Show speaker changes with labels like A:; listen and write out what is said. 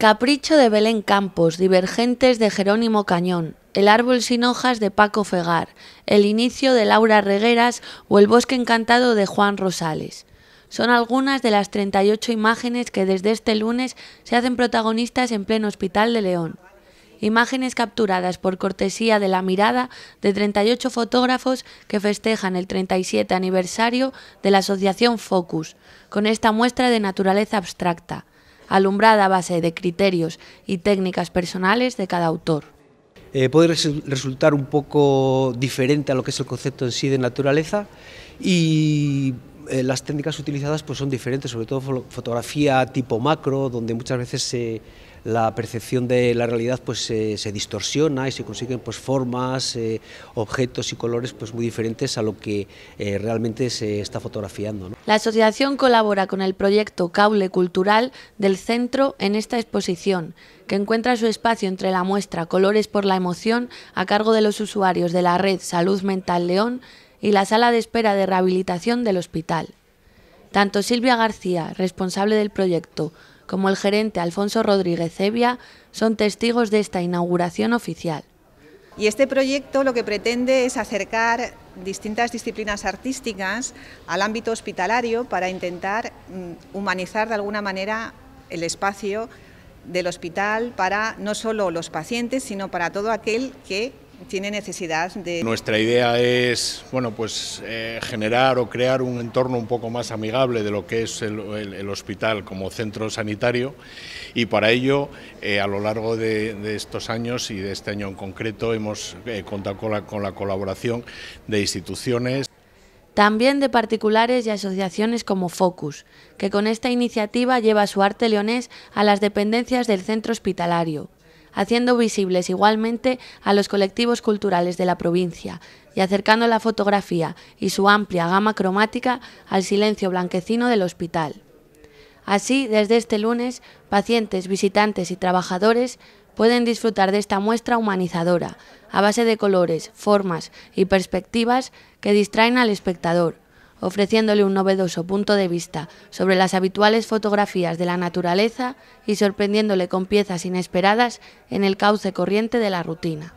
A: Capricho de Belén Campos, Divergentes de Jerónimo Cañón, El árbol sin hojas de Paco Fegar, El inicio de Laura Regueras o El bosque encantado de Juan Rosales. Son algunas de las 38 imágenes que desde este lunes se hacen protagonistas en pleno Hospital de León. Imágenes capturadas por cortesía de la mirada de 38 fotógrafos que festejan el 37 aniversario de la asociación Focus, con esta muestra de naturaleza abstracta alumbrada a base de criterios y técnicas personales de cada autor.
B: Eh, puede resultar un poco diferente a lo que es el concepto en sí de naturaleza y eh, las técnicas utilizadas pues, son diferentes, sobre todo fotografía tipo macro, donde muchas veces la percepción de la realidad pues, se, distorsiona y se consiguen pues, formas, eh, objetos y colores pues, muy diferentes a lo que eh, realmente se está fotografiando.
A: La asociación colabora con el proyecto Cable Cultural del Centro en esta exposición, que encuentra su espacio entre la muestra Colores por la Emoción a cargo de los usuarios de la red Salud Mental León y la sala de espera de rehabilitación del hospital. Tanto Silvia García, responsable del proyecto, como el gerente Alfonso Rodríguez Evia son testigos de esta inauguración oficial.
C: Y este proyecto lo que pretende es acercar distintas disciplinas artísticas al ámbito hospitalario para intentar mm, humanizar de alguna manera el espacio del hospital para no solo los pacientes, sino para todo aquel que tiene necesidad de...
D: Nuestra idea es bueno, pues, eh, generar o crear un entorno un poco más amigable de lo que es el, hospital como centro sanitario y para ello eh, a lo largo de, estos años y de este año en concreto hemos eh, contado con la, con la colaboración de
A: instituciones. También de particulares y asociaciones como Focus, que con esta iniciativa lleva su arte leonés a las dependencias del centro hospitalario, haciendo visibles igualmente a los colectivos culturales de la provincia y acercando la fotografía y su amplia gama cromática al silencio blanquecino del hospital. Así, desde este lunes, pacientes, visitantes y trabajadores pueden disfrutar de esta muestra humanizadora, a base de colores, formas y perspectivas que distraen al espectador, ofreciéndole un novedoso punto de vista sobre las habituales fotografías de la naturaleza y sorprendiéndole con piezas inesperadas en el cauce corriente de la rutina.